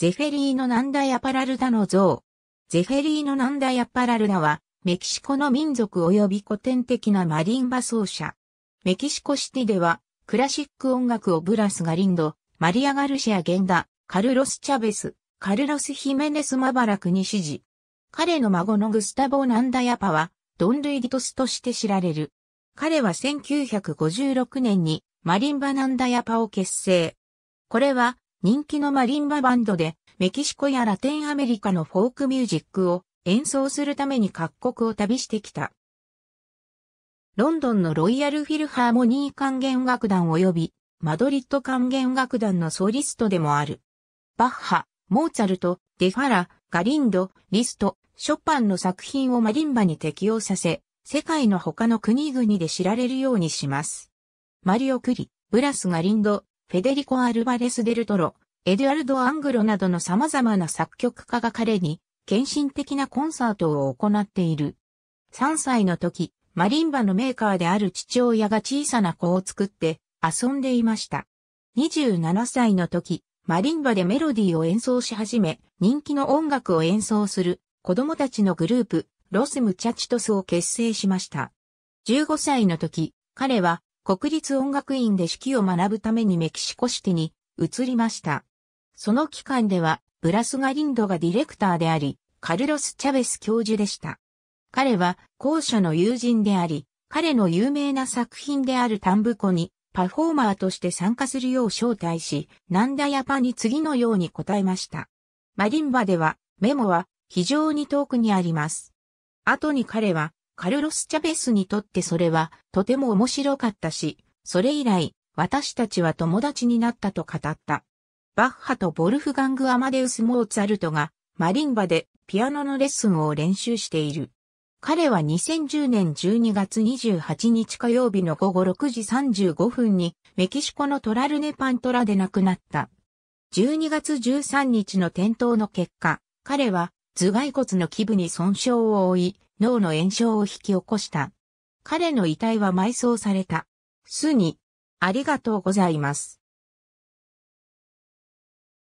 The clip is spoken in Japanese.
ゼフェリーノ・ナンダ・ヤパラルダの像。ゼフェリーノ・ナンダ・ヤパラルダは、メキシコの民族及び古典的なマリンバ奏者。メキシコシティでは、クラシック音楽をブラス・ガリンド、マリア・ガルシア・ゲンダ、カルロス・チャベス、カルロス・ヒメネス・マバラクに支持。彼の孫のグスタボ・ナンダ・ヤパは、ドン・ルイ・ディトスとして知られる。彼は1956年にマリンバ・ナンダ・ヤパを結成。これは、人気のマリンババンドで、メキシコやラテンアメリカのフォークミュージックを演奏するために各国を旅してきた。ロンドンのロイヤルフィルハーモニー管弦楽団及びマドリッド管弦楽団のソリストでもある。バッハ、モーツァルト、デファラ、ガリンド、リスト、ショパンの作品をマリンバに適用させ、世界の他の国々で知られるようにします。マリオ・クリ、ブラス・ガリンド、フェデリコ・アルバレス・デルトロ、エドゥアルド・アングロなどの様々な作曲家が彼に献身的なコンサートを行っている。3歳の時、マリンバのメーカーである父親が小さな子を作って遊んでいました。27歳の時、マリンバでメロディーを演奏し始め、人気の音楽を演奏する子供たちのグループ、ロスムチャチトスを結成しました。15歳の時、彼は国立音楽院で指揮を学ぶためにメキシコシティに移りました。その期間では、ブラスガリンドがディレクターであり、カルロス・チャベス教授でした。彼は、後者の友人であり、彼の有名な作品であるタンブコに、パフォーマーとして参加するよう招待し、なんだやパに次のように答えました。マリンバでは、メモは非常に遠くにあります。後に彼はカルロス・チャベスにとってそれはとても面白かったし、それ以来、私たちは友達になったと語った。バッハとボルフガング・アマデウス・モーツァルトがマリンバでピアノのレッスンを練習している。彼は2010年12月28日火曜日の午後6時35分にメキシコのトラルネパントラで亡くなった。12月13日の転倒の結果、彼は頭蓋骨の基部に損傷を負い、脳の炎症を引き起こした。彼の遺体は埋葬された。すに、ありがとうございます。